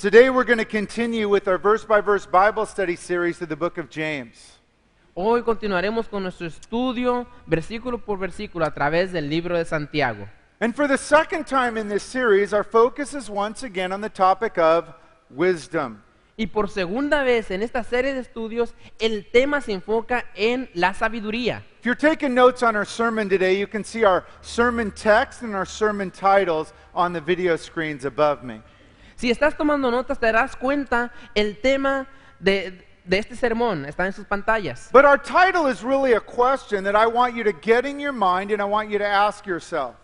Today we're going to continue with our verse by verse Bible study series through the book of James. Hoy continuaremos con nuestro estudio versículo por versículo a través del libro de Santiago. And for the second time in this series, our focus is once again on the topic of wisdom. Y por segunda vez en esta serie de estudios, el tema se enfoca en la sabiduría. If you're taking notes on our sermon today, you can see our sermon text and our sermon titles on the video screens above me. Si estás tomando notas, te darás cuenta el tema de, este sermón está en sus pantallas. But our title is really a question that I want you to get in your mind and want to ask yourself.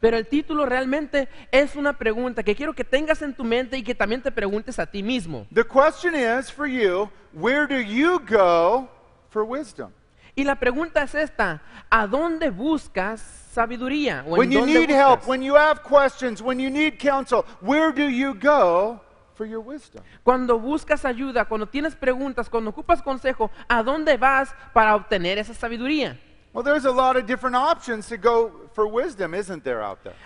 Pero el título realmente es una pregunta que quiero que tengas en tu mente y que también te preguntes a ti mismo. The question is for you, where do you go for wisdom? Y la pregunta es esta, ¿a dónde buscas sabiduría? Cuando buscas ayuda, cuando tienes preguntas, cuando ocupas consejo, ¿a dónde vas para obtener esa sabiduría?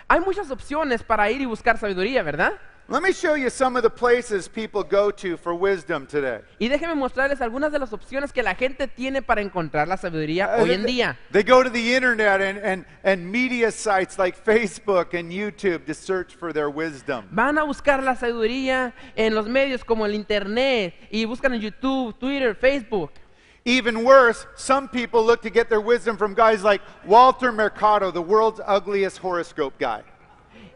Hay muchas opciones para ir y buscar sabiduría, ¿verdad? Let me show you some of the places people go to for wisdom today. Y déjenme mostrarles algunas de las opciones que la gente tiene para encontrar la sabiduría Uh, hoy en día. They go to the internet and, and, and media sites like Facebook and YouTube to search for their wisdom. Van a buscar la sabiduría en los medios como el internet y buscan en YouTube, Twitter, Facebook. Even worse, some people look to get their wisdom from guys like Walter Mercado, the world's ugliest horoscope guy.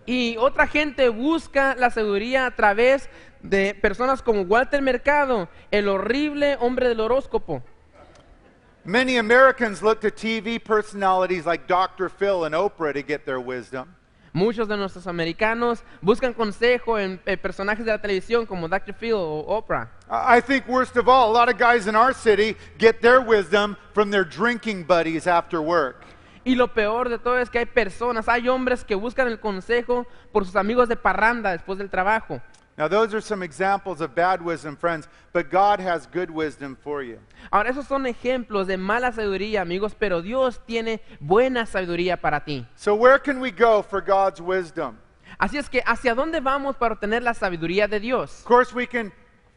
Y otra gente busca la seguridad a través de personas como Walter Mercado, el horrible hombre del horóscopo. Many Americans look to TV personalities like Dr. Phil and Oprah to get their wisdom. Muchos de nuestros americanos buscan consejo en, en eh, personajes de la televisión como Dr. Phil o Oprah. I think worst of all, a lot of guys in our city get their wisdom from their drinking buddies after work. Y lo peor de todo es que hay personas, hay hombres que buscan el consejo por sus amigos de parranda después del trabajo. Ahora esos son ejemplos de mala sabiduría, amigos, pero Dios tiene buena sabiduría para ti. Así es que hacia dónde vamos para obtener la sabiduría de Dios? Of course we can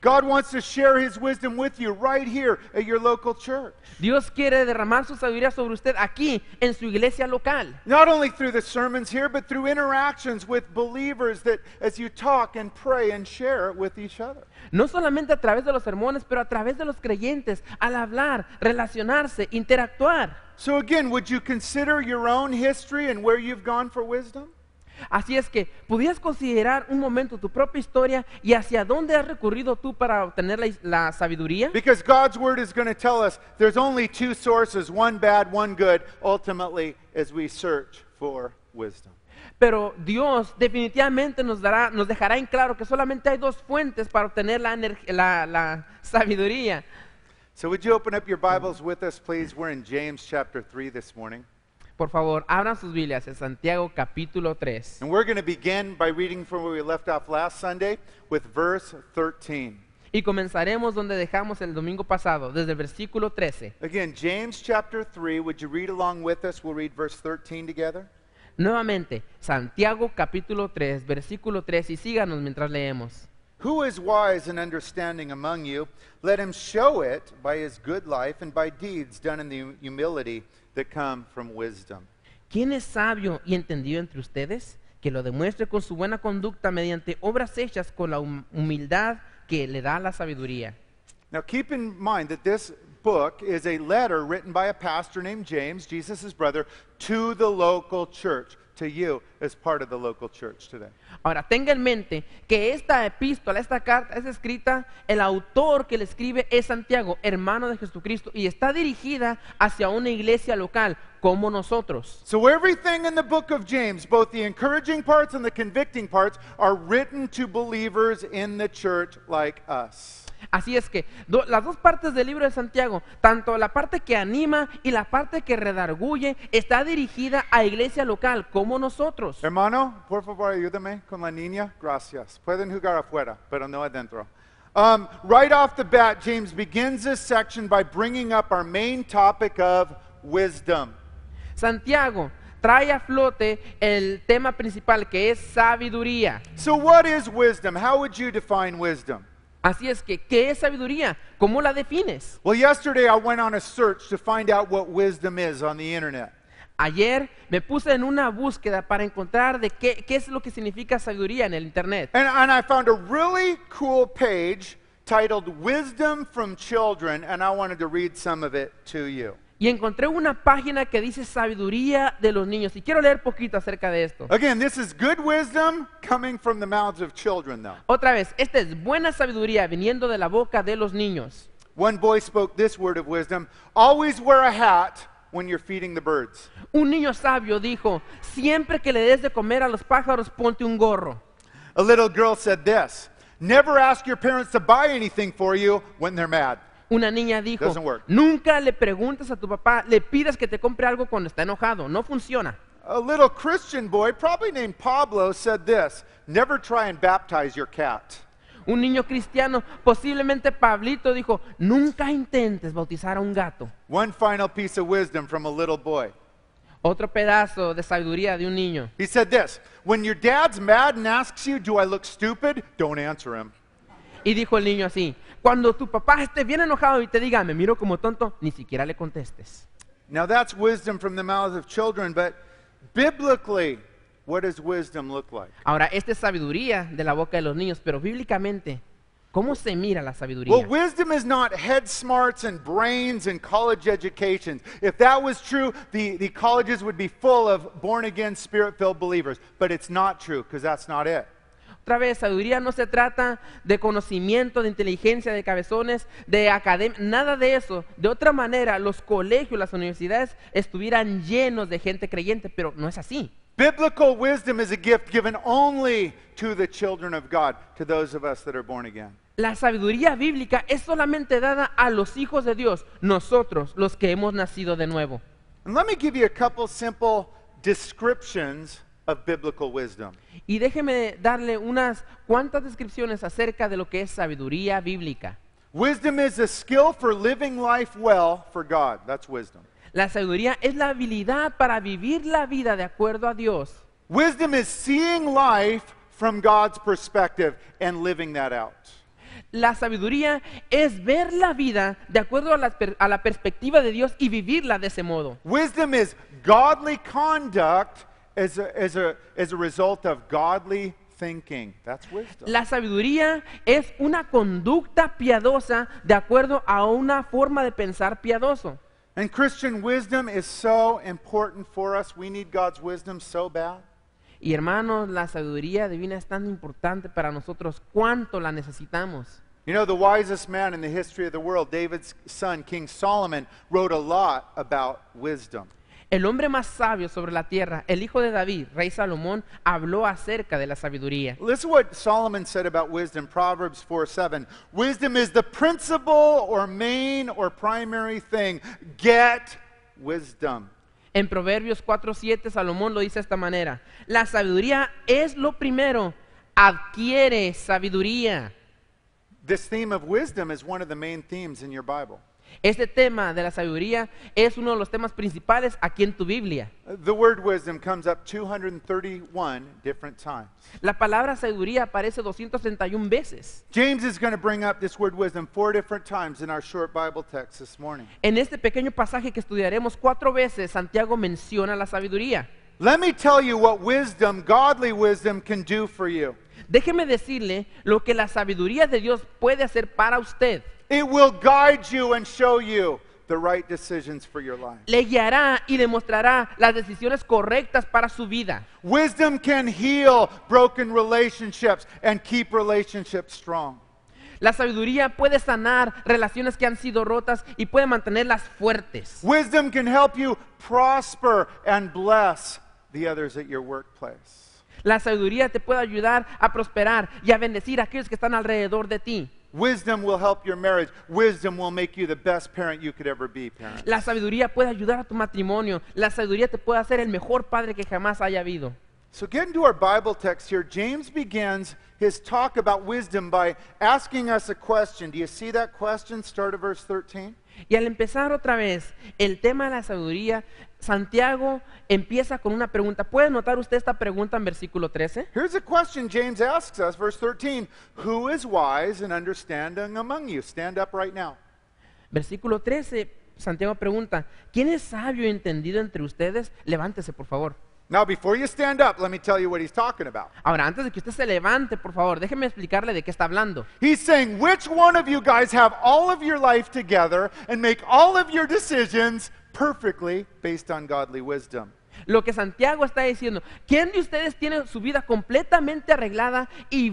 God wants to share his wisdom with you right here at your local church. Dios quiere derramar su sabiduría sobre usted aquí en su iglesia local. Not only through the sermons here, but through interactions with believers that as you talk and pray and share it with each other. No solamente a través de los sermones, pero a través de los creyentes al hablar, relacionarse, interactuar. So again, would you consider your own history and where you've gone for wisdom? Así es que pudieras considerar un momento tu propia historia y hacia dónde has recurrido tú para obtener la, la sabiduría. Because God's word is going to tell us there's only two sources, one bad, one good, ultimately as we search for wisdom. Pero Dios definitivamente nos, dará, nos dejará en claro que solamente hay dos fuentes para obtener la, la, la sabiduría. So would you open up your Bibles with us, please? We're in James chapter 3 this morning. Por favor, abran sus Biblias en Santiago capítulo 3. And we're going to begin by reading from where we left off last Sunday with verse 13. Y comenzaremos donde dejamos el domingo pasado, desde el versículo 13. Again, James chapter 3, would you read along with us? We'll read verse 13 together. Nuevamente, Santiago capítulo 3, versículo 3, y síganos mientras leemos. Who is wise and understanding among you? Let him show it by his good life and by deeds done in the humility that come from wisdom? ¿Quién es sabio y entendido entre ustedes? Que lo demuestre con su buena conducta mediante obras hechas con la hum- humildad que le da la sabiduría. Now keep in mind that this book is a letter written by a pastor named James, Jesus' brother, to the local church to you as part of the local church today. Ahora tenga en mente que esta epístola, esta carta es escrita, el autor que la escribe es Santiago, hermano de Jesucristo, y está dirigida hacia una iglesia local como nosotros. So everything in the book of James, both the encouraging parts and the convicting parts, are written to believers in the church like us. Así es que las dos partes del libro de Santiago, tanto la parte que anima y la parte que redarguye, está dirigida a iglesia local como nosotros. Hermano, por favor, ayúdame con la niña. Gracias. Pueden jugar afuera, pero no adentro. Um, right off the bat, James begins this section by bringing up our main topic of wisdom. Santiago trae a flote el tema principal que es sabiduría. So what is wisdom? How would you define wisdom? Así es que, ¿qué es sabiduría? ¿Cómo la defines? Well, yesterday I went on a search to find out what wisdom is on the internet. Ayer me puse en una búsqueda para encontrar de qué, qué es lo que significa sabiduría en el internet. And, and I found a really cool page titled Wisdom from Children, and I wanted to read some of it to you. y encontré una página que dice sabiduría de los niños y quiero leer poquito acerca de esto. Otra vez, esta es buena sabiduría viniendo de la boca de los niños. One boy spoke this word of wisdom, always wear a hat when you're feeding the birds. Un niño sabio dijo, siempre que le des de comer a los pájaros ponte un gorro. A little girl said this, never ask your parents to buy anything for you when they're mad. Una niña dijo, nunca le preguntas a tu papá, le pidas que te compre algo cuando está enojado, no funciona. Un niño cristiano, posiblemente Pablito, dijo, nunca intentes bautizar a un gato. Otro pedazo de sabiduría de un niño. Y dijo el niño así, Cuando tu papá esté bien enojado y te diga, me miro como tonto, ni siquiera le contestes. Now that's wisdom from the mouths of children, but biblically, what does wisdom look like? Ahora, esta es sabiduría de la boca de los niños, pero bíblicamente, ¿Cómo se mira la sabiduría? Well, wisdom is not head smarts and brains and college educations. If that was true, the, the colleges would be full of born again, spirit filled believers. But it's not true because that's not it. Otra vez, sabiduría no se trata de conocimiento, de inteligencia, de cabezones, de academia, nada de eso. De otra manera, los colegios, las universidades estuvieran llenos de gente creyente, pero no es así. La sabiduría bíblica es solamente dada a los hijos de Dios, nosotros, los que hemos nacido de nuevo. give you a simple descriptions of biblical wisdom. Y déjeme darle unas cuantas descripciones acerca de lo que es sabiduría bíblica. Wisdom is a skill for living life well for God. That's wisdom. La sabiduría es la habilidad para vivir la vida de acuerdo a Dios. Wisdom is seeing life from God's perspective and living that out. La sabiduría es ver la vida de acuerdo a la, a la perspectiva de Dios y vivirla de ese modo. Wisdom is godly conduct as a, as a, as a result of godly thinking. That's wisdom. La sabiduría es una conducta piadosa de acuerdo a una forma de pensar piadoso. And Christian wisdom is so important for us. We need God's wisdom so bad. Y hermanos, la sabiduría divina es tan importante para nosotros. ¿Cuánto la necesitamos? You know, the wisest man in the history of the world, David's son, King Solomon, wrote a lot about wisdom. El hombre más sabio sobre la tierra, el hijo de David, rey Salomón, habló acerca de la sabiduría. Listen what Solomon said about wisdom, Proverbs 4:7. Wisdom is the principal or main or primary thing. Get wisdom. En Proverbios 4:7 Salomón lo dice de esta manera: La sabiduría es lo primero. Adquiere sabiduría. This theme of wisdom is one of the main themes in your Bible. Este tema de la sabiduría es uno de los temas principales aquí en tu Biblia. The word wisdom comes up 231 different times. La palabra sabiduría aparece 231 veces. James is going to bring up this word wisdom four different times in our short Bible text this morning. En este pequeño pasaje que estudiaremos cuatro veces, Santiago menciona la sabiduría. Let me tell you what wisdom, godly wisdom can do for you. Déjeme decirle lo que la sabiduría de Dios puede hacer para usted. It will guide you and show you the right decisions for your life. Le guiará y demostrará las decisiones correctas para su vida. Wisdom can heal broken relationships and keep relationships strong. La sabiduría puede sanar relaciones que han sido rotas y puede mantenerlas fuertes. Wisdom can help you prosper and bless the others at your workplace. La sabiduría te puede ayudar a prosperar y a bendecir a aquellos que están alrededor de ti. Wisdom will help your marriage. Wisdom will make you the best parent you could ever be, parent. La sabiduría puede ayudar a tu matrimonio. La sabiduría te puede hacer el mejor padre que jamás haya habido. So get into our Bible text here. James begins his talk about wisdom by asking us a question. Do you see that question? Start at verse 13. Y al empezar otra vez el tema de la sabiduría, Santiago empieza con una pregunta. ¿Puede notar usted esta pregunta en versículo 13? Here's a question James asks us, verse 13. Who is wise and understanding among you? Stand up right now. Versículo 13, Santiago pregunta, ¿quién es sabio y entendido entre ustedes? Levántese, por favor. Now, before you stand up, let me tell you what he's talking about. Ahora, antes de que usted se levante, por favor, déjeme explicarle de qué está hablando. He's saying, which one of you guys have all of your life together and make all of your decisions perfectly based on godly wisdom. Lo que Santiago está diciendo, ¿quién de ustedes tiene su vida completamente arreglada y,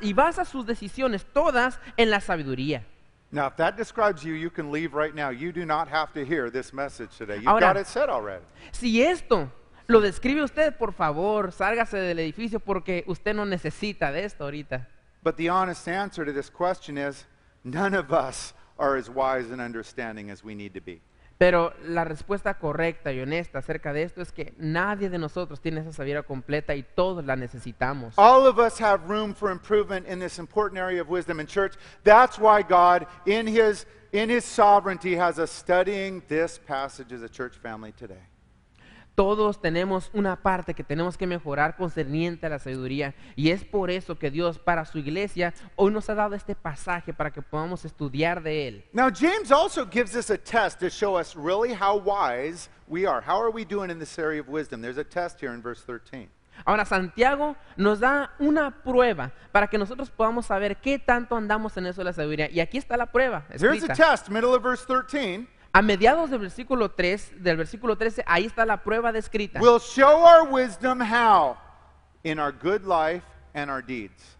y basa sus decisiones todas en la sabiduría? Now, if that describes you, you can leave right now. You do not have to hear this message today. You've Ahora, got it said already. Si esto lo describe usted, por favor, sálgase del edificio porque usted no necesita de esto ahorita. But the honest answer to this question is none of us are as wise and understanding as we need to be. Pero la respuesta correcta y honesta acerca de esto es que nadie de nosotros tiene esa sabiduría completa y todos la necesitamos. All of us have room for improvement in this important area of wisdom in church. That's why God in his in his sovereignty has us studying this passage as a church family today. Todos tenemos una parte que tenemos que mejorar concerniente a la sabiduría. Y es por eso que Dios para su iglesia hoy nos ha dado este pasaje para que podamos estudiar de él. Now James also gives us a test to show us really how wise we are. How are we doing in this area of wisdom? There's a test here in verse 13. Ahora Santiago nos da una prueba para que nosotros podamos saber qué tanto andamos en eso de la sabiduría. Y aquí está la prueba. escrita. Here's a test, middle of verse 13. A mediados del versículo 3, del versículo 13, ahí está la prueba descrita. We'll show our wisdom how in our good life and our deeds.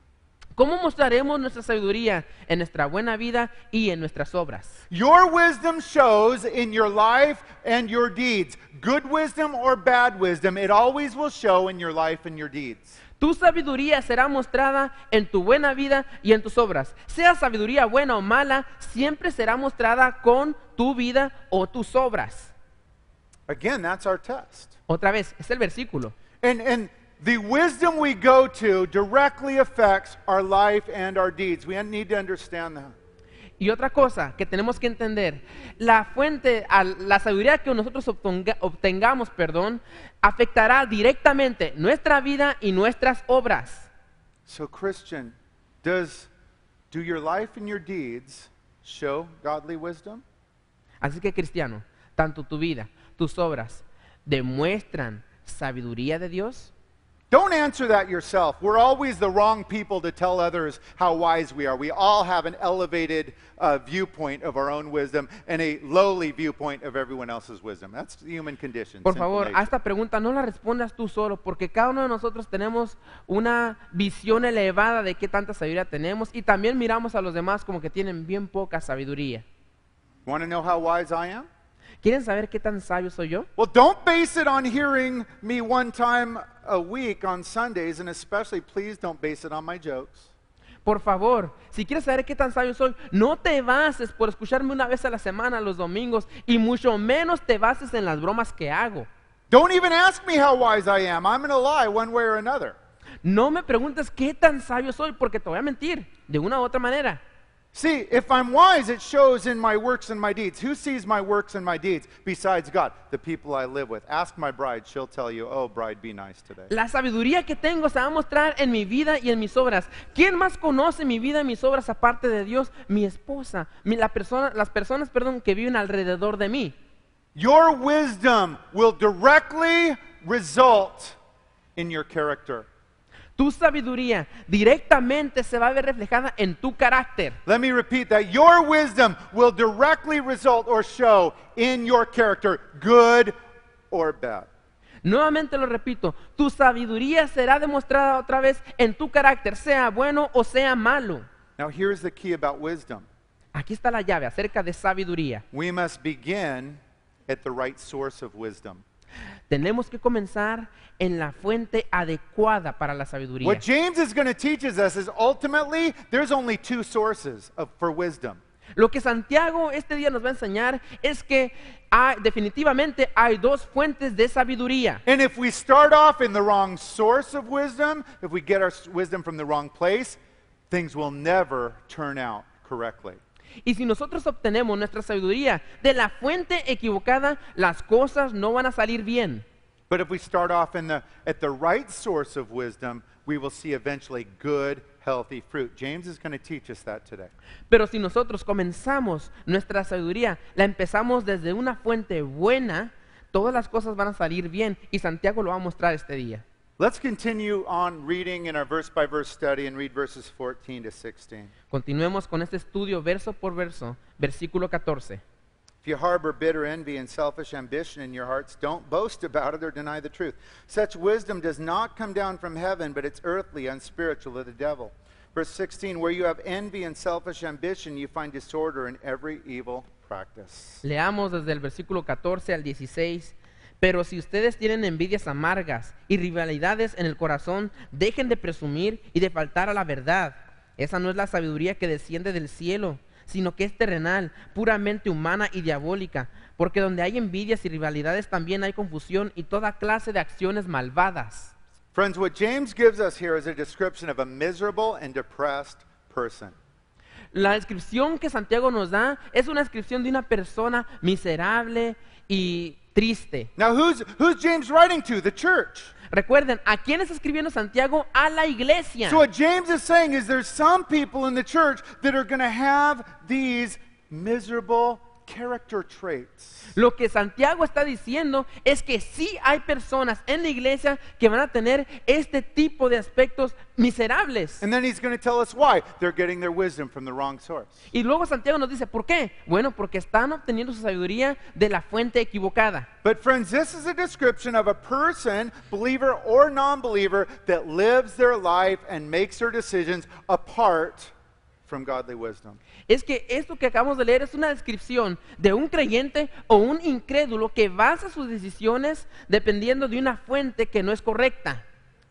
¿Cómo mostraremos nuestra sabiduría en nuestra buena vida y en nuestras obras? Your wisdom shows in your life and your deeds. Good wisdom or bad wisdom, it always will show in your life and your deeds. Tu sabiduría será mostrada en tu buena vida y en tus obras. Sea sabiduría buena o mala, siempre será mostrada con tu vida o tus obras. Again, that's our test. Otra vez, es el versículo. And, and the wisdom we go to directly affects our life and our deeds. We need to understand that. Y otra cosa que tenemos que entender, la fuente, la sabiduría que nosotros obtengamos, perdón, afectará directamente nuestra vida y nuestras obras. So does do your life and your deeds show godly wisdom? Así que cristiano, tanto tu vida, tus obras demuestran sabiduría de Dios? Don't answer that yourself. We're always the wrong people to tell others how wise we are. We all have an elevated uh, viewpoint of our own wisdom and a lowly viewpoint of everyone else's wisdom. That's the human condition. Por favor, a esta pregunta no la respondas tú solo, porque cada uno de nosotros tenemos una visión elevada de qué tanta sabiduría tenemos y también miramos a los demás como que tienen bien poca sabiduría. Want to know how wise I am? ¿Quieren saber qué tan sabio soy yo? Well, don't base it on hearing me one time a week on Sundays, and especially please don't base it on my jokes. Por favor, si quieres saber qué tan sabio soy, no te bases por escucharme una vez a la semana los domingos y mucho menos te bases en las bromas que hago. No me preguntes qué tan sabio soy porque te voy a mentir de una u otra manera. See, if I'm wise, it shows in my works and my deeds. Who sees my works and my deeds besides God? The people I live with. Ask my bride, she'll tell you, "Oh, bride, be nice today." La sabiduría que tengo se va a mostrar en mi vida y en mis obras. ¿Quién más conoce mi vida y mis obras aparte de Dios? Mi esposa, mi, la persona, las personas, perdón, que viven alrededor de mí. Your wisdom will directly result in your character. Tu sabiduría directamente se va a ver reflejada en tu carácter. Let me repeat that. Your wisdom will directly result or show in your character, good or bad. Nuevamente lo repito, tu sabiduría será demostrada otra vez en tu carácter, sea bueno o sea malo. Now here's the key about wisdom. Aquí está la llave acerca de sabiduría. We must begin at the right source of wisdom. Tenemos que comenzar en la fuente adecuada para la sabiduría. What James is going to teach us is ultimately there's only two sources of, for wisdom. Lo que Santiago este día nos va a enseñar es que hay, definitivamente hay dos fuentes de sabiduría. And if we start off in the wrong source of wisdom, if we get our wisdom from the wrong place, things will never turn out correctly. Y si nosotros obtenemos nuestra sabiduría de la fuente equivocada, las cosas no van a salir bien. Pero si nosotros comenzamos nuestra sabiduría, la empezamos desde una fuente buena, todas las cosas van a salir bien y Santiago lo va a mostrar este día. Let's continue on reading in our verse by verse study and read verses 14 to 16. Continuemos con este estudio verso por verso, versículo 14. If you harbor bitter envy and selfish ambition in your hearts, don't boast about it or deny the truth. Such wisdom does not come down from heaven, but it's earthly, unspiritual, of the devil. Verse 16, where you have envy and selfish ambition, you find disorder in every evil practice. Leamos desde el versículo 14 al 16 Pero si ustedes tienen envidias amargas y rivalidades en el corazón, dejen de presumir y de faltar a la verdad. Esa no es la sabiduría que desciende del cielo, sino que es terrenal, puramente humana y diabólica, porque donde hay envidias y rivalidades también hay confusión y toda clase de acciones malvadas. Friends, what James gives us here is a description of a miserable and depressed person. La descripción que Santiago nos da es una descripción de una persona miserable y triste. Now who's who's James writing to? The church. Recuerden, ¿a quién está escribiendo Santiago? A la iglesia. So what James is saying is there's some people in the church that are going to have these miserable character traits. Lo que Santiago está diciendo es que sí hay personas en la iglesia que van a tener este tipo de aspectos miserables. And then he's going to tell us why they're getting their wisdom from the wrong source. Y luego Santiago nos dice, ¿por qué? Bueno, porque están obteniendo su sabiduría de la fuente equivocada. But friends, this is a description of a person, believer or non-believer, that lives their life and makes their decisions apart from godly wisdom. Es que esto que acabamos de leer es una descripción de un creyente o un incrédulo que basa sus decisiones dependiendo de una fuente que no es correcta.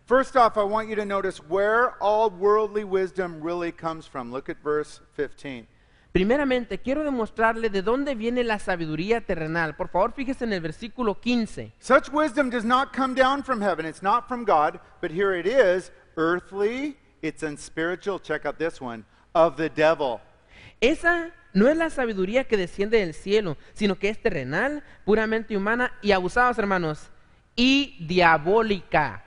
First off, I want you to notice where all worldly wisdom really comes from. Look at verse 15. Primeramente, quiero demostrarle de dónde viene la sabiduría terrenal. Por favor, fíjese en el versículo 15. Such wisdom does not come down from heaven. It's not from God, but here it is, earthly, it's unspiritual. Check out this one. Esa no es la sabiduría que desciende del cielo, sino que es terrenal, puramente humana y abusada, hermanos, y diabólica.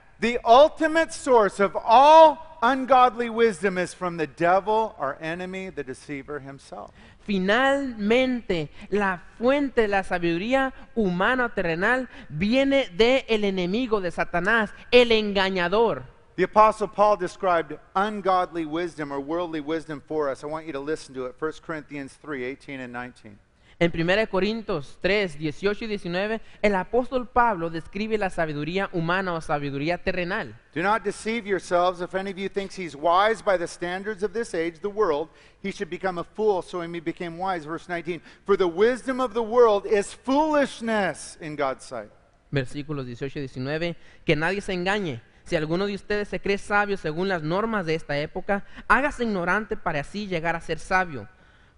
Finalmente, la fuente de la sabiduría humana terrenal viene del el enemigo de Satanás, el engañador. The Apostle Paul described ungodly wisdom or worldly wisdom for us. I want you to listen to it. 1 Corinthians 3, 18 and 19. En 1 Corintios 3, 18 y 19, el apóstol Pablo describe la sabiduría humana o sabiduría terrenal. Do not deceive yourselves. If any of you thinks he's wise by the standards of this age, the world, he should become a fool, so he became wise. Verse 19. For the wisdom of the world is foolishness in God's sight. Versículos 18 y 19. Que nadie se engañe Si alguno de ustedes se cree sabio según las normas de esta época, hágase ignorante para así llegar a ser sabio.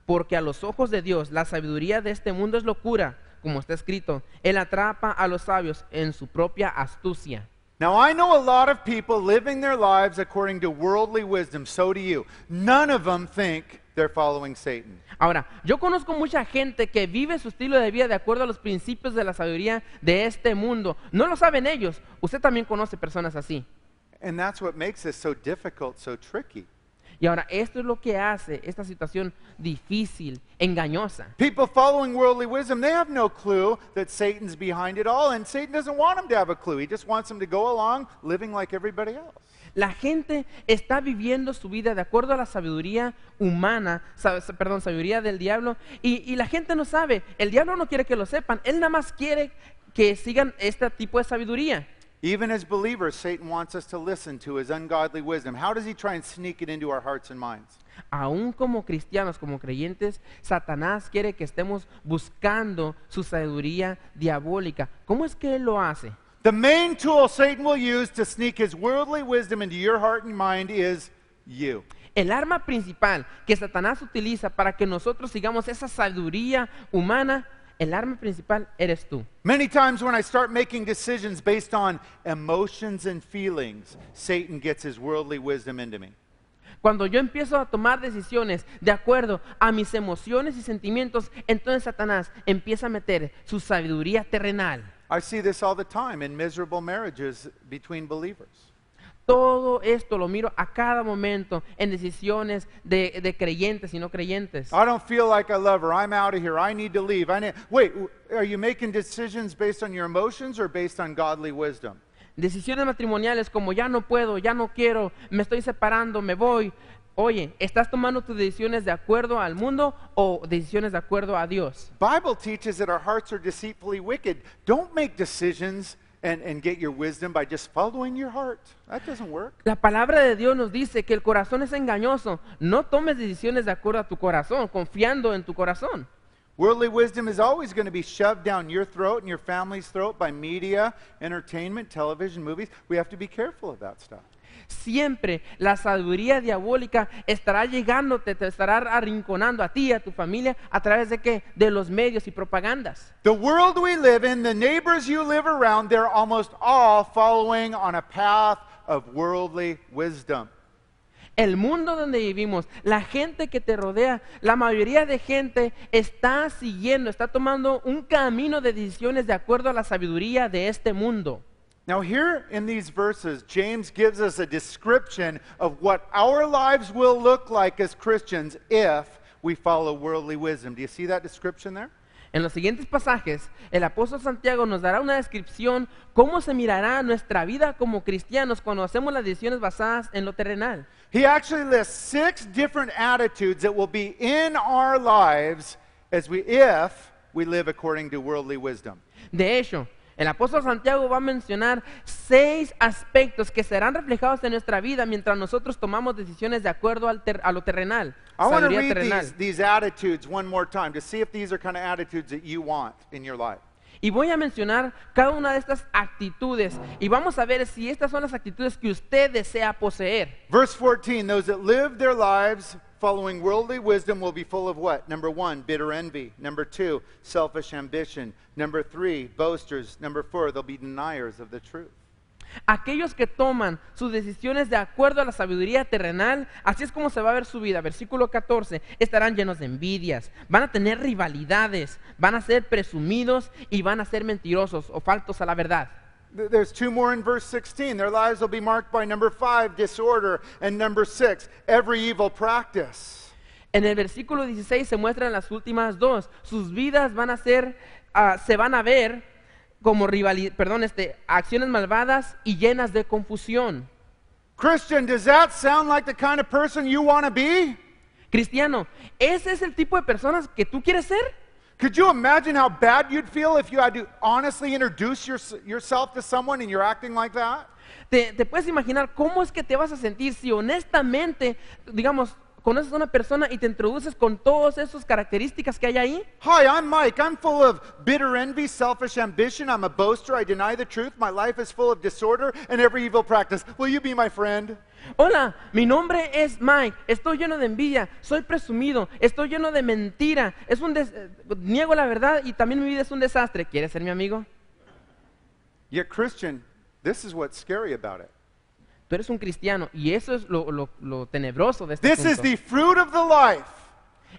Porque a los ojos de Dios la sabiduría de este mundo es locura, como está escrito. Él atrapa a los sabios en su propia astucia. Now, I know a lot of people living their lives according to worldly wisdom, so do you. None of them think They're following Satan. Ahora, yo conozco mucha gente que vive su estilo de vida de acuerdo a los principios de la sabiduría de este mundo. No lo saben ellos. Usted también conoce personas así. And that's what makes this so difficult, so tricky. Y ahora, esto es lo que hace esta situación difícil, engañosa. People following worldly wisdom, they have no clue that Satan's behind it all, and Satan doesn't want them to have a clue. He just wants them to go along living like everybody else. La gente está viviendo su vida de acuerdo a la sabiduría humana, perdón, sabiduría del diablo, y, la gente no sabe, el diablo no quiere que lo sepan, él nada más quiere que sigan este tipo de sabiduría. Aún como cristianos, como creyentes, Satanás quiere que estemos buscando su sabiduría diabólica. ¿Cómo es que él lo hace? The main tool Satan will use to sneak his worldly wisdom into your heart and mind is you. El arma principal que Satanás utiliza para que nosotros sigamos esa sabiduría humana, el arma principal eres tú. Many times when I start making decisions based on emotions and feelings, Satan gets his worldly wisdom into me. Cuando yo empiezo a tomar decisiones de acuerdo a mis emociones y sentimientos, entonces Satanás empieza a meter su sabiduría terrenal. I see this all the time in miserable marriages between believers. Todo esto lo miro a cada momento en decisiones de, de creyentes y no creyentes. I don't feel like I love her. I'm out of here. I need to leave. I need... Wait, are you making decisions based on your emotions or based on godly wisdom? Decisiones matrimoniales como ya no puedo, ya no quiero, me estoy separando, me voy. Oye, ¿estás tomando tus decisiones de acuerdo al mundo o decisiones de acuerdo a Dios? Bible teaches that our hearts are deceitfully wicked. Don't make decisions and, and get your wisdom by just following your heart. That doesn't work. La palabra de Dios nos dice que el corazón es engañoso. No tomes decisiones de acuerdo a tu corazón, confiando en tu corazón. Worldly wisdom is always going to be shoved down your throat and your family's throat by media, entertainment, television, movies. We have to be careful of that stuff. Siempre la sabiduría diabólica estará llegándote, te estará arrinconando a ti, a tu familia, a través de qué? De los medios y propagandas. El mundo donde vivimos, la gente que te rodea, la mayoría de gente está siguiendo, está tomando un camino de decisiones de acuerdo a la sabiduría de este mundo. Now, here in these verses, James gives us a description of what our lives will look like as Christians if we follow worldly wisdom. Do you see that description there? En los siguientes pasajes, el apóstol Santiago nos dará una descripción cómo se mirará nuestra vida como cristianos cuando hacemos las decisiones basadas en lo terrenal. He actually lists six different attitudes that will be in our lives as we if we live according to worldly wisdom. De hecho, El apóstol Santiago va a mencionar seis aspectos que serán reflejados en nuestra vida mientras nosotros tomamos decisiones de acuerdo a lo terrenal. I want to read These, attitudes one more time to see if these are kind of attitudes that you want in your life. Y voy a mencionar cada una de estas actitudes y vamos a ver si estas son las actitudes que usted desea poseer. Verse 14, those that live their lives following worldly wisdom will be full of what? Number one, bitter envy. Number two, selfish ambition. Number three, boasters. Number four, they'll be deniers of the truth. Aquellos que toman sus decisiones de acuerdo a la sabiduría terrenal, así es como se va a ver su vida. Versículo 14, estarán llenos de envidias, van a tener rivalidades, van a ser presumidos y van a ser mentirosos o faltos a la verdad. There's two more in verse 16. Their lives will be marked by number five, disorder, and number six, every evil practice. En el versículo 16 se muestran las últimas dos. Sus vidas van a ser, uh, se van a ver como rival, perdón, este, acciones malvadas y llenas de confusión. Christian, does that sound like the kind of person you want to be? Cristiano, ¿ese es el tipo de personas que tú quieres ser? Could you imagine how bad you'd feel if you had to honestly introduce your, yourself to someone and you're acting like that? Te, te puedes imaginar cómo es que te vas a sentir si honestamente, digamos, conoces a una persona y te introduces con todas esas características que hay ahí. Hi, I'm Mike. I'm full of bitter envy, selfish ambition. I'm a boaster. I deny the truth. My life is full of disorder and every evil practice. Will you be my friend? Hola, mi nombre es Mike, estoy lleno de envidia, soy presumido, estoy lleno de mentira, es un niego la verdad y también mi vida es un desastre. ¿Quieres ser mi amigo? Christian, this is what's scary about it. Tú eres un cristiano y eso es lo, tenebroso de este This is the fruit of the life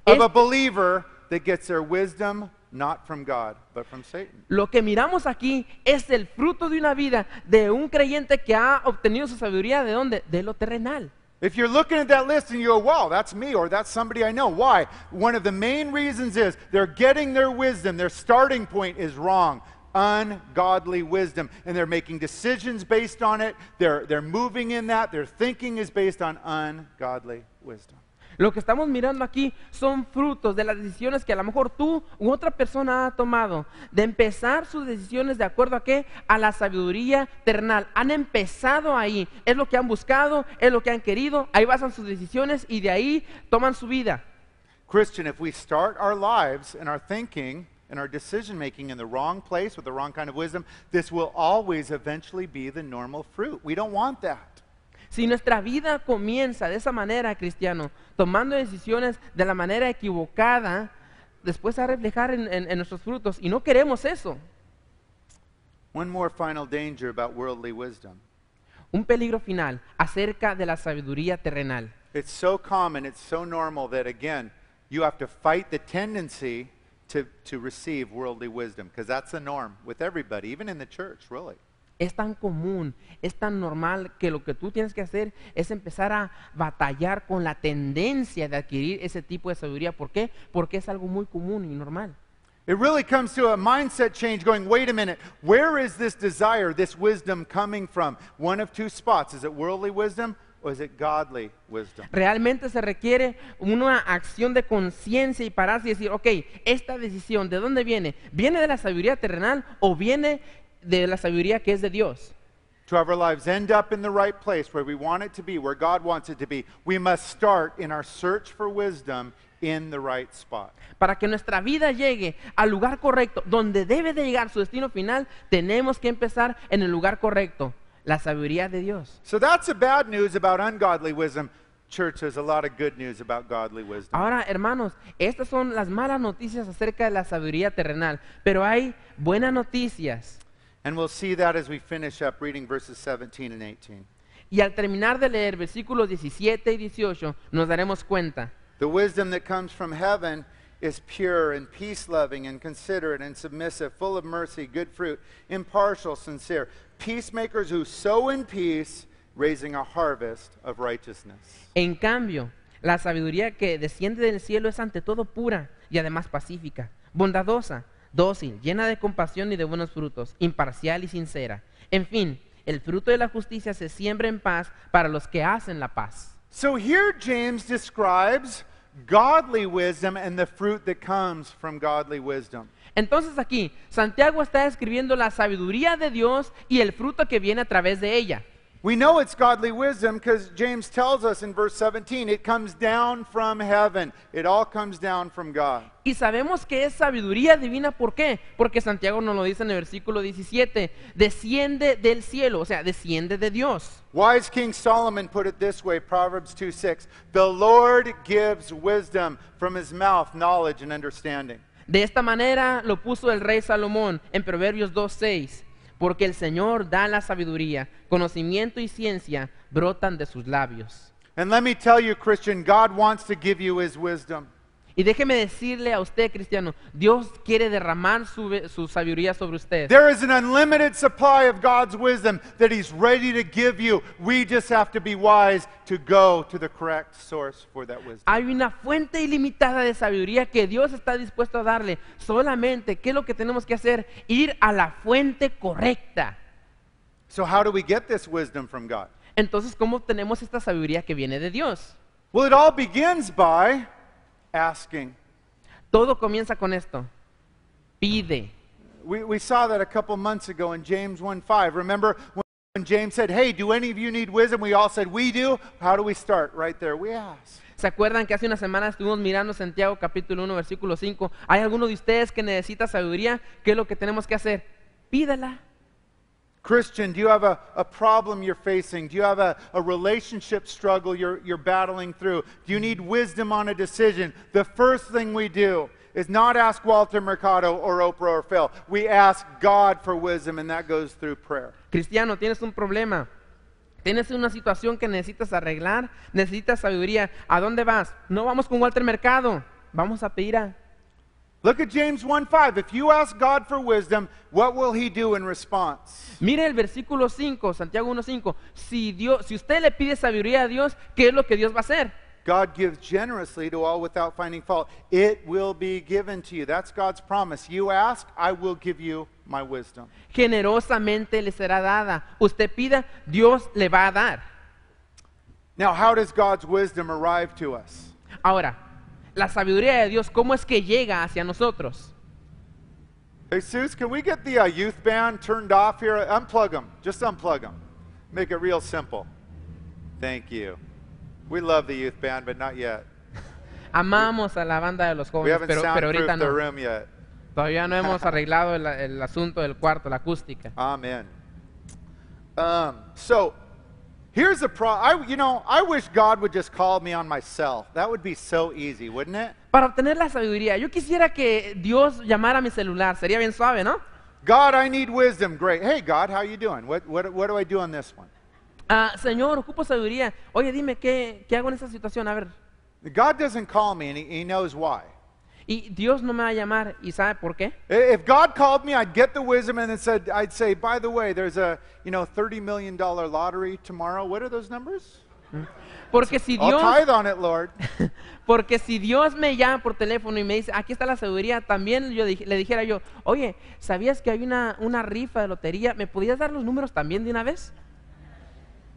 of a believer that gets their wisdom not from God, but from Satan. Lo que miramos aquí es el fruto de una vida de un creyente que ha obtenido su sabiduría de dónde? De lo terrenal. If you're looking at that list and you go, wow, that's me or that's somebody I know. Why? One of the main reasons is they're getting their wisdom. Their starting point is wrong, ungodly wisdom. And they're making decisions based on it. They're, they're moving in that. Their thinking is based on ungodly wisdom. Lo que estamos mirando aquí son frutos de las decisiones que a lo mejor tú u otra persona ha tomado. De empezar sus decisiones de acuerdo a qué? A la sabiduría terrenal. Han empezado ahí. Es lo que han buscado, es lo que han querido. Ahí basan sus decisiones y de ahí toman su vida. Christian, if we start our lives and our thinking and our decision making in the wrong place with the wrong kind of wisdom, this will always eventually be the normal fruit. We don't want that. Si nuestra vida comienza de esa manera, cristiano, tomando decisiones de la manera equivocada, después a reflejar en, nuestros frutos. Y no queremos eso. One more final danger about worldly wisdom. Un peligro final acerca de la sabiduría terrenal. It's so common, it's so normal that again, you have to fight the tendency to, to receive worldly wisdom because that's the norm with everybody, even in the church, really es tan común, es tan normal que lo que tú tienes que hacer es empezar a batallar con la tendencia de adquirir ese tipo de sabiduría. ¿Por qué? Porque es algo muy común y normal. Realmente se requiere una acción de conciencia y pararse y decir, ok, esta decisión, ¿de dónde viene? ¿Viene de la sabiduría terrenal o viene de la sabiduría que es de Dios. To have our lives end up in the right place where we want it to be, where God wants it to be, we must start in our search for wisdom in the right spot. Para que nuestra vida llegue al lugar correcto, donde debe de llegar su destino final, tenemos que empezar en el lugar correcto, la sabiduría de Dios. So that's the bad news about ungodly wisdom. Church, there's a lot of good news about godly wisdom. Ahora, hermanos, estas son las malas noticias acerca de la sabiduría terrenal, pero hay buenas noticias and we'll see that as we finish up reading verses 17 and 18. Y al terminar de leer versículos 17 y 18, nos daremos cuenta The wisdom that comes from heaven is pure and peace loving and considerate and submissive, full of mercy, good fruit, impartial, sincere, peacemakers who sow in peace, raising a harvest of righteousness. En cambio, la sabiduría que desciende del cielo es ante todo pura y además pacífica, bondadosa dócil, llena de compasión y de buenos frutos, imparcial y sincera. En fin, el fruto de la justicia se siembra en paz para los que hacen la paz. So here James describes godly wisdom and the fruit that comes from godly wisdom. Entonces aquí, Santiago está describiendo la sabiduría de Dios y el fruto que viene a través de ella. We know it's godly wisdom because James tells us in verse 17, it comes down from heaven. It all comes down from God. Y sabemos que es sabiduría divina, ¿por qué? Porque Santiago nos lo dice en el versículo 17, desciende del cielo, o sea, desciende de Dios. Wise King Solomon put it this way, Proverbs 2:6, the Lord gives wisdom from his mouth, knowledge and understanding. De esta manera lo puso el rey Salomón en Proverbios 2:6 porque el Señor da la sabiduría, conocimiento y ciencia brotan de sus labios. And let me tell you, Christian, God wants to give you his wisdom. Y déjeme decirle a usted, cristiano, Dios quiere derramar su, sabiduría sobre usted. Hay una fuente ilimitada de sabiduría que Dios está dispuesto a darle. Solamente, ¿qué es lo que tenemos que hacer? Ir a la fuente correcta. Entonces, ¿cómo tenemos esta sabiduría que viene de Dios? Well, it all begins todo comienza con esto. Pide. We, we saw that a couple months ago in James 1:5. Remember when James said, "Hey, do any of you need wisdom?" We all said, "We do." How do we start? Right there. We ask. ¿Se acuerdan que hace una semana estuvimos mirando Santiago capítulo 1 versículo 5? ¿Hay alguno de ustedes que necesita sabiduría? ¿Qué es lo que tenemos que hacer? Pídela Christian, do you have a, a problem you're facing? Do you have a, a relationship struggle you're, you're battling through? Do you need wisdom on a decision? The first thing we do is not ask Walter Mercado or Oprah or Phil. We ask God for wisdom, and that goes through prayer. Cristiano, tienes un problema. Tienes una situación que necesitas arreglar, necesitas sabiduría. ¿A dónde vas? No vamos con Walter Mercado. Vamos a pedir a Look at James 1:5. If you ask God for wisdom, what will he do in response? Mire el versículo 5, Santiago 1:5. Si Dios, si usted le pide sabiduría a Dios, ¿qué es lo que Dios va a hacer? God gives generously to all without finding fault. It will be given to you. That's God's promise. You ask, I will give you my wisdom. Generosamente le será dada. Usted pida, Dios le va a dar. Now, how does God's wisdom arrive to us? Ahora, la sabiduría de Dios, cómo es que llega hacia nosotros. Hey, can we get the uh, youth band turned off here? Unplug them. Just unplug them. Make it real simple. Thank you. We love the youth band, but not yet. Amamos a la banda de los jóvenes, pero, pero ahorita no. room yet. Todavía no hemos arreglado el, el asunto del cuarto, la acústica. Amen. Um, so, Here's the problem. You know, I wish God would just call me on myself. That would be so easy, wouldn't it? Para obtener la sabiduría, yo quisiera que Dios llamara a mi celular. Sería bien suave, ¿no? God, I need wisdom. Great. Hey, God, how you doing? What, what, what do I do on this one? Ah, señor, ocupo sabiduría. Oye, dime qué, qué hago en esta situación. A ver. God doesn't call me, and He, he knows why. Y Dios no me va a llamar, ¿y sabe por qué? If God called me, I'd get the wisdom and said, I'd say, by the way, there's a, you know, 30 million dollar lottery tomorrow. What are those numbers? Mm. Porque si Dios I'll tithe on it, Lord. Porque si Dios me llama por teléfono y me dice, "Aquí está la sabiduría", también yo le dijera yo, "Oye, ¿sabías que hay una una rifa de lotería? ¿Me podías dar los números también de una vez?"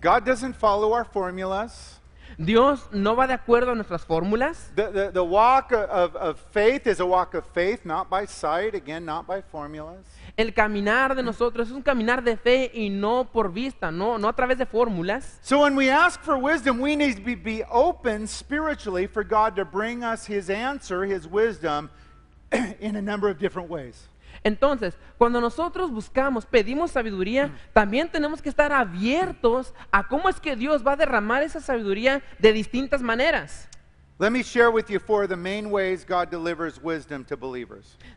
God doesn't follow our formulas. Dios no va de acuerdo a nuestras fórmulas. The, the, the walk of, of faith is a walk of faith, not by sight, again, not by formulas. El caminar de nosotros es un caminar de fe y no por vista, no, no a través de fórmulas. So when we ask for wisdom, we need to be, be open spiritually for God to bring us his answer, his wisdom in a number of different ways. Entonces, cuando nosotros buscamos, pedimos sabiduría, mm. también tenemos que estar abiertos a cómo es que Dios va a derramar esa sabiduría de distintas maneras. Let me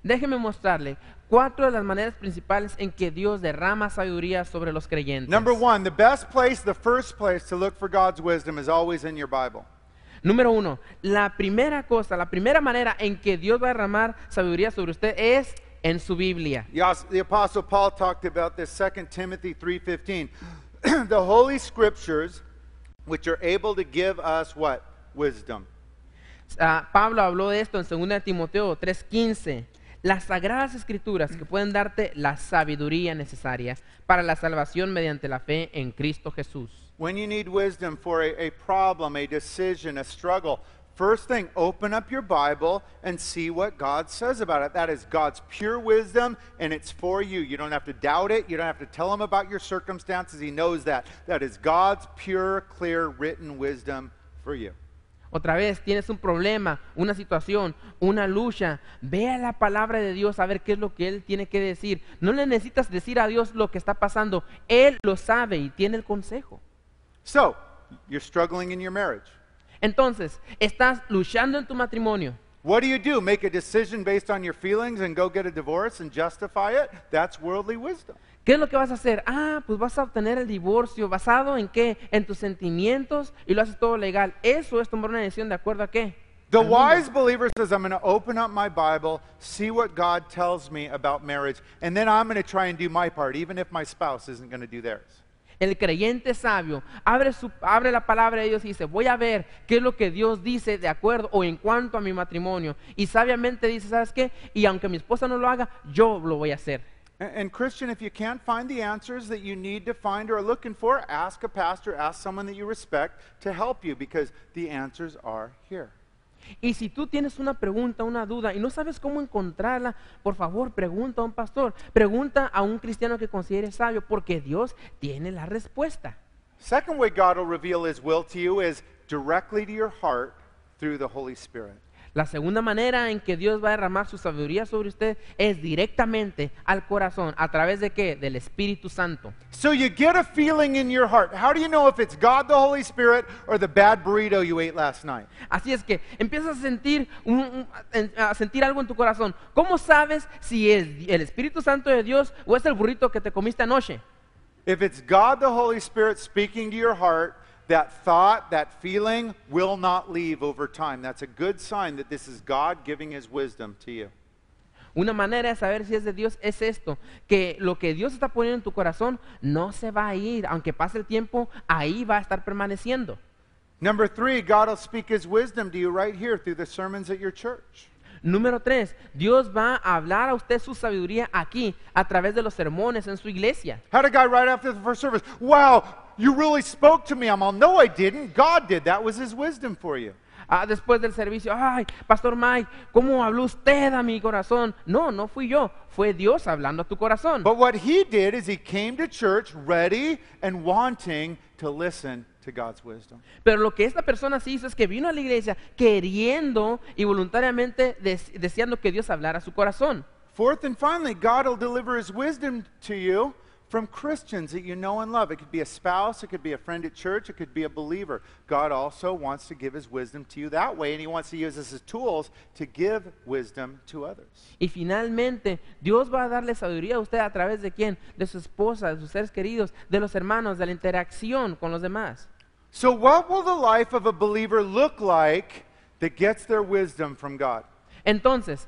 Déjeme mostrarle cuatro de las maneras principales en que Dios derrama sabiduría sobre los creyentes. Número uno, la primera cosa, la primera manera en que Dios va a derramar sabiduría sobre usted es en su Biblia. the apostle Paul talked about this 2 Timothy 3:15. the holy scriptures which are able to give us what? Wisdom. Uh, Pablo habló de esto en 2 Timoteo 3:15. Las sagradas escrituras que pueden darte la sabiduría necesaria para la salvación mediante la fe en Cristo Jesús. When you need wisdom for a, a problem, a decision, a struggle, First thing, open up your Bible and see what God says about it. That is God's pure wisdom, and it's for you. You don't have to doubt it. You don't have to tell Him about your circumstances. He knows that. That is God's pure, clear, written wisdom for you. Otra vez, tienes un problema, una situación, una lucha. Ve a la palabra de Dios a ver qué es lo que Él tiene que decir. No le necesitas decir a Dios lo que está pasando. Él lo sabe y tiene el consejo. So, you're struggling in your marriage. Entonces, estás luchando en tu matrimonio. What do you do? Make a decision based on your feelings and go get a divorce and justify it? That's worldly wisdom. ¿Qué es lo que vas a hacer? Ah, pues vas a obtener el divorcio basado en qué? En tus sentimientos y lo haces todo legal. Eso es tomar una decisión de acuerdo a qué? The wise believer says, I'm going to open up my Bible, see what God tells me about marriage, and then I'm going to try and do my part, even if my spouse isn't going to do theirs. El creyente sabio abre, su, abre la palabra de Dios y dice, voy a ver qué es lo que Dios dice de acuerdo o en cuanto a mi matrimonio. Y sabiamente dice, ¿sabes qué? Y aunque mi esposa no lo haga, yo lo voy a hacer. And, Christian, if you can't find the answers that you need to find or are looking for, ask a pastor, ask someone that you respect to help you because the answers are here. Y si tú tienes una pregunta, una duda y no sabes cómo encontrarla, por favor pregunta a un pastor, pregunta a un cristiano que considere sabio, porque Dios tiene la respuesta. Second way God will reveal His will to you is directly to your heart through the Holy Spirit. La segunda manera en que Dios va a derramar su sabiduría sobre usted es directamente al corazón, a través de qué? Del Espíritu Santo. Así es que empiezas a sentir a sentir algo en tu corazón. ¿Cómo sabes si es el Espíritu Santo de Dios o es el burrito que te comiste anoche? If it's God the Holy Spirit speaking to your heart, that thought, that feeling will not leave over time. That's a good sign that this is God giving his wisdom to you. Una manera de saber si es de Dios es esto, que lo que Dios está poniendo en tu corazón no se va a ir, aunque pase el tiempo, ahí va a estar permaneciendo. Number three, God will speak his wisdom to you right here through the sermons at your church. Número tres, Dios va a hablar a usted su sabiduría aquí a través de los sermones en su iglesia. Had a guy right after the first service, wow, you really spoke to me. I'm all, no, I didn't. God did. That was his wisdom for you. Ah, después del servicio, ay, Pastor Mike, ¿cómo habló usted a mi corazón? No, no fui yo, fue Dios hablando a tu corazón. But what he did is he came to church ready and wanting to listen to God's wisdom. Pero lo que esta persona sí hizo es que vino a la iglesia queriendo y voluntariamente des deseando que Dios hablara a su corazón. Fourth and finally, God will deliver his wisdom to you from Christians that you know and love. It could be a spouse, it could be a friend at church, it could be a believer. God also wants to give his wisdom to you that way, and he wants to use us as tools to give wisdom to others. Y finalmente, Dios va a darle sabiduría a usted a través de quién? De su esposa, de sus seres queridos, de los hermanos, de la interacción con los demás. So what will the life of a believer look like that gets their wisdom from God? Entonces,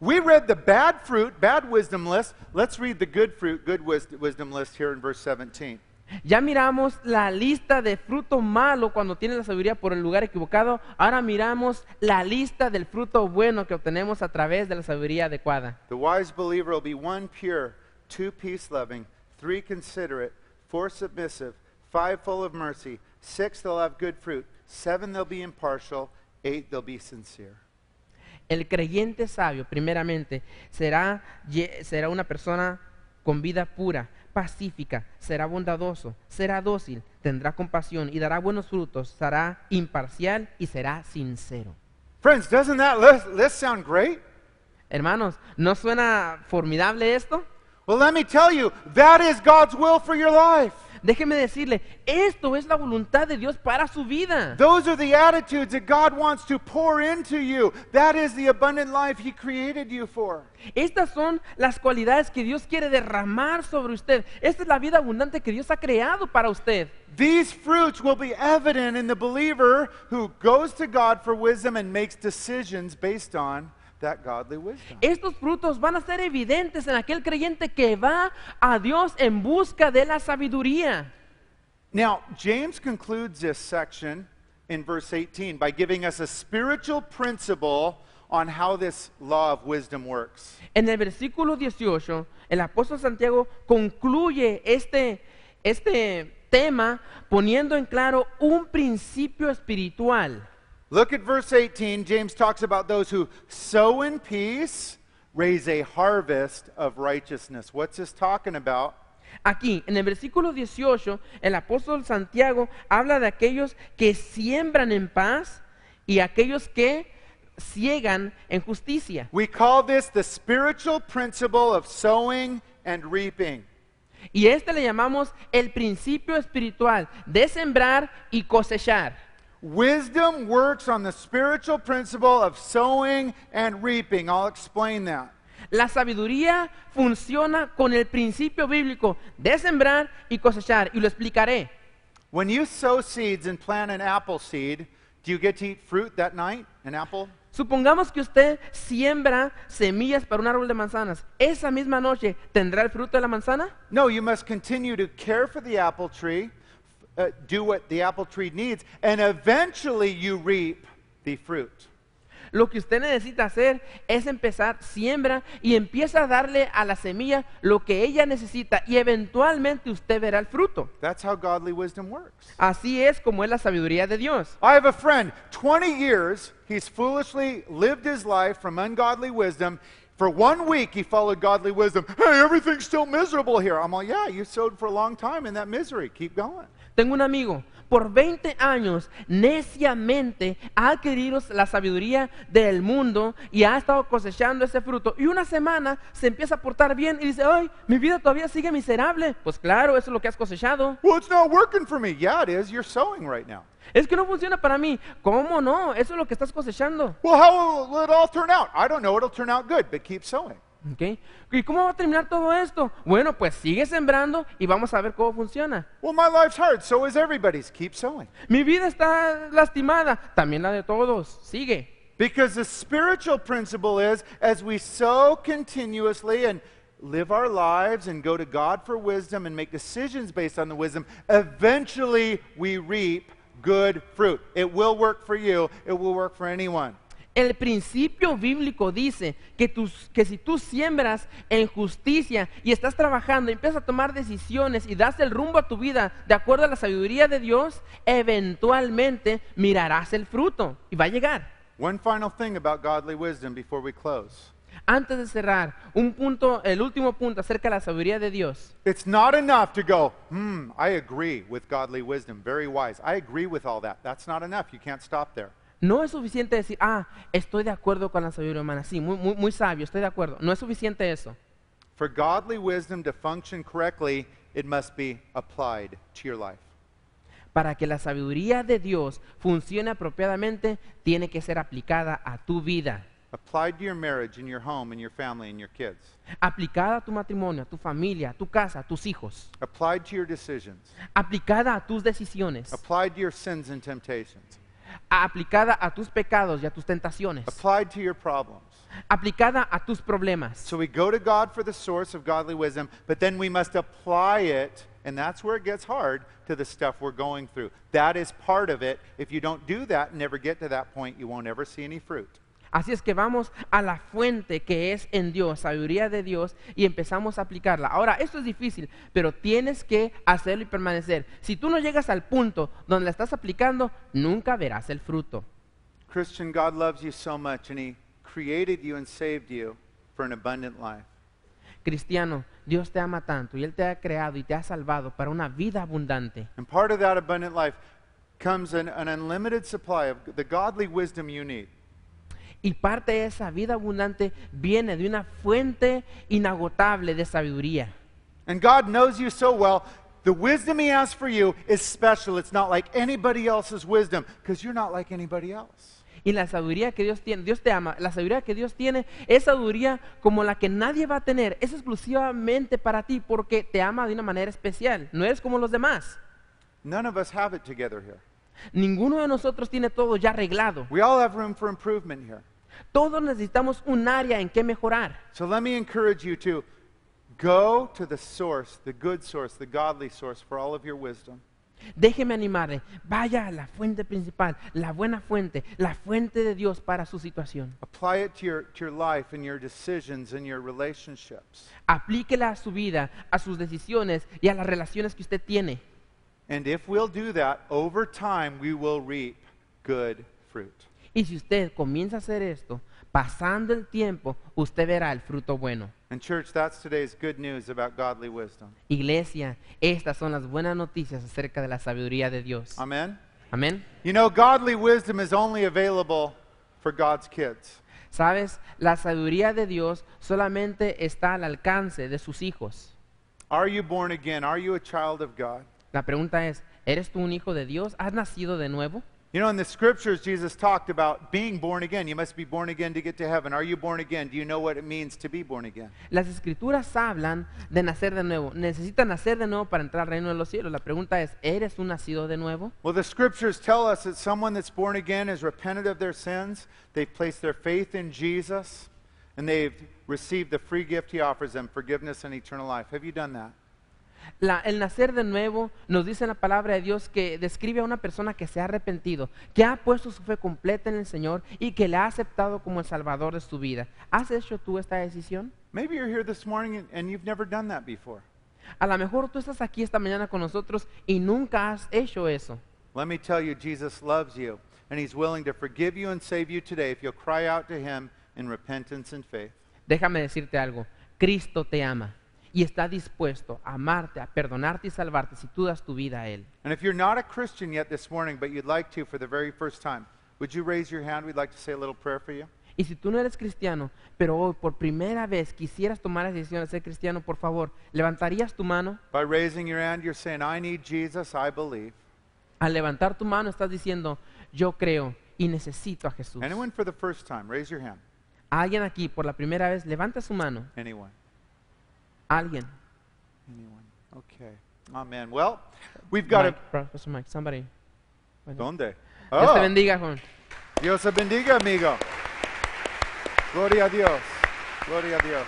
We read the bad fruit, bad wisdom list. Let's read the good fruit, good wisdom list here in verse 17. Ya miramos la lista de fruto malo cuando tiene la sabiduría por el lugar equivocado. Ahora miramos la lista del fruto bueno que obtenemos a través de la sabiduría adecuada. The wise believer will be one pure, two peace loving, three considerate, four submissive, five full of mercy, six they'll have good fruit, seven they'll be impartial, eight they'll be sincere. El creyente sabio, primeramente, será, será una persona con vida pura, pacífica, será bondadoso, será dócil, tendrá compasión y dará buenos frutos, será imparcial y será sincero. Friends, Hermanos, ¿no suena formidable esto? Well, let me tell you, that is God's will for your life déjeme decirle, esto es la voluntad de Dios para su vida. Those are the attitudes that God wants to pour into you. That is the abundant life He created you for. Estas son las cualidades que Dios quiere derramar sobre usted. Esta es la vida abundante que Dios ha creado para usted. These fruits will be evident in the believer who goes to God for wisdom and makes decisions based on that godly wisdom. Estos frutos van a ser evidentes en aquel creyente que va a Dios en busca de la sabiduría. Now, James concludes this section in verse 18 by giving us a spiritual principle on how this law of wisdom works. En el versículo 18, el apóstol Santiago concluye este este tema poniendo en claro un principio espiritual. Look at verse 18. James talks about those who sow in peace raise a harvest of righteousness. What's this talking about? Aquí, en el versículo 18, el apóstol Santiago habla de aquellos que siembran en paz y aquellos que ciegan en justicia. We call this the spiritual principle of sowing and reaping. Y este le llamamos el principio espiritual de sembrar y cosechar. Wisdom works on the spiritual principle of sowing and reaping. I'll explain that. La sabiduría funciona con el principio bíblico de sembrar y cosechar, y lo explicaré. When you sow seeds and plant an apple seed, do you get to eat fruit that night? An apple? Supongamos que usted siembra semillas para un árbol de manzanas. ¿Esa misma noche tendrá el fruto de la manzana? No, you must continue to care for the apple tree uh, do what the apple tree needs, and eventually you reap the fruit. Lo que usted necesita hacer es empezar, siembra y empieza a darle a la semilla lo que ella necesita y eventualmente usted verá el fruto. That's how godly wisdom works. Así es como es la sabiduría de Dios. I have a friend, 20 years, he's foolishly lived his life from ungodly wisdom. For one week, he followed godly wisdom. Hey, everything's still miserable here. I'm like, yeah, you sowed for a long time in that misery. Keep going. Tengo un amigo, por 20 años neciamente ha adquirido la sabiduría del mundo y ha estado cosechando ese fruto. Y una semana se empieza a portar bien y dice, ay, mi vida todavía sigue miserable. Pues claro, eso es lo que has cosechado. it's not working for me. Yeah, it is. You're sowing right now. Es que no funciona para mí. ¿Cómo no? Eso es lo que estás cosechando. how will it all turn out? I don't know. It'll turn out good, but keep sowing. Okay. ¿Y cómo va a terminar todo esto? Bueno, pues sigue sembrando y vamos a ver cómo funciona. Well, my life's hurt, so is everybody's. Keep sowing. Mi vida está lastimada, también la de todos. Sigue. Because the spiritual principle is as we sow continuously and live our lives and go to God for wisdom and make decisions based on the wisdom, eventually we reap good fruit. It will work for you, it will work for anyone. El principio bíblico dice que, si tú siembras en justicia y estás trabajando, empiezas a tomar decisiones y das el rumbo a tu vida de acuerdo a la sabiduría de Dios, eventualmente mirarás el fruto y va a llegar. One final thing about godly wisdom before we close. Antes de cerrar, un punto, el último punto acerca de la sabiduría de Dios. It's not enough to go, hmm, I agree with godly wisdom, very wise. I agree with all that. That's not enough. You can't stop there. No es suficiente decir, ah, estoy de acuerdo con la sabiduría humana. Sí, muy, sabio, estoy de acuerdo. No es suficiente eso. Para que la sabiduría de Dios funcione apropiadamente, tiene que ser aplicada a tu vida. Aplicada a tu matrimonio, a tu familia, a tu casa, a tus hijos. Applied to your decisions. Aplicada a tus decisiones. Applied to your sins and temptations. aplicada a tus pecados y a tus tentaciones. Applied to your problems. Aplicada a tus problemas. So we go to God for the source of godly wisdom, but then we must apply it, and that's where it gets hard, to the stuff we're going through. That is part of it. If you don't do that and never get to that point, you won't ever see any fruit. Así es que vamos a la fuente que es en Dios, sabiduría de Dios, y empezamos a aplicarla. Ahora, esto es difícil, pero tienes que hacerlo y permanecer. Si tú no llegas al punto donde la estás aplicando, nunca verás el fruto. Cristiano, Dios te ama tanto y él te ha creado y te ha salvado para una vida abundante. part of that abundant life comes an unlimited supply of the godly wisdom you need. Y parte de esa vida abundante viene de una fuente inagotable de sabiduría. Y la sabiduría que Dios tiene, Dios te ama, la sabiduría que Dios tiene es sabiduría como la que nadie va a tener, es exclusivamente para ti porque te ama de una manera especial, no eres como los demás. None of us have it together here. Ninguno de nosotros tiene todo ya arreglado. Todos necesitamos un área en que mejorar. Déjeme animarle, vaya a la fuente principal, la buena fuente, la fuente de Dios para su situación. Aplíquela a su vida, a sus decisiones y a las relaciones que usted tiene. And if we'll do that, over time we will reap good fruit. Y si usted comienza a hacer esto, pasando el tiempo, usted verá el fruto bueno. And church, that's today's good news about godly wisdom. Iglesia, estas son las buenas noticias acerca de la sabiduría de Dios. Amen. Amen. You know, godly wisdom is only available for God's kids. ¿Sabes? La sabiduría de Dios solamente está al alcance de sus hijos. Are you born again? Are you a child of God? La pregunta es, ¿eres tú un hijo de Dios? ¿Has nacido de nuevo? You know, in the scriptures, Jesus talked about being born again. You must be born again to get to heaven. Are you born again? Do you know what it means to be born again? Las escrituras hablan de nacer de nuevo. Necesitas nacer de nuevo para entrar al reino de los cielos. La pregunta es, ¿eres un nacido de nuevo? Well, the scriptures tell us that someone that's born again has repented of their sins, they've placed their faith in Jesus, and they've received the free gift he offers them, forgiveness and eternal life. Have you done that? el nacer de nuevo nos dice la palabra de Dios que describe a una persona que se ha arrepentido, que ha puesto su fe completa en el Señor y que le ha aceptado como el Salvador de su vida. ¿Has hecho tú esta decisión? A lo mejor tú estás aquí esta mañana con nosotros y nunca has hecho eso. Déjame decirte algo. Cristo te ama y está dispuesto a amarte, a perdonarte y salvarte si tú das tu vida a él. Y si tú no eres cristiano, pero hoy por primera vez quisieras tomar la decisión de ser cristiano, por favor, ¿levantarías tu mano? Al levantar tu mano estás diciendo, yo creo y necesito a Jesús. Alguien aquí por la primera vez levanta su mano. Alguien. Anyone. Okay. Oh, ah, Amen. Well, we've got Mike, a. Mike, somebody. ¿Dónde? Oh. Dios te oh. bendiga, Juan. Dios te bendiga, amigo. Gloria a Dios. Gloria a Dios.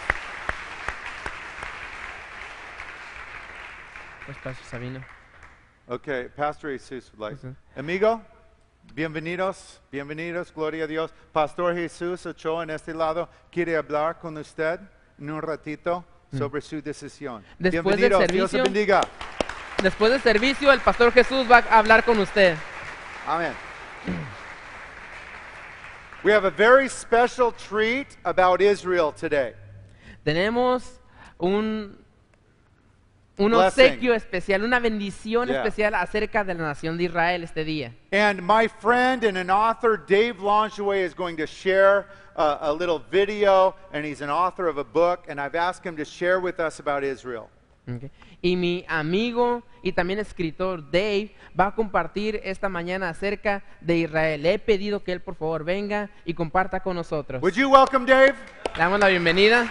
Pues Pastor Sabino. Okay, Pastor Jesus would like. Amigo, bienvenidos, bienvenidos, gloria a Dios. Pastor Jesús Ochoa en este lado quiere hablar con usted en un ratito. Mm. sobre su decisión. Después Bienvenido, del servicio, Dios bendiga. Después del servicio, el pastor Jesús va a hablar con usted. Amén. We have a very special treat about Israel today. Tenemos un un obsequio especial, una bendición especial acerca de la nación de Israel este día. And my friend and an author, Dave Longeway, is going to share a, little video, and he's an author of a book, and I've asked him to share with us about Israel. Okay. Y mi amigo y también escritor Dave va a compartir esta mañana acerca de Israel. Le he pedido que él por favor venga y comparta con nosotros. Would you welcome Dave? la bienvenida.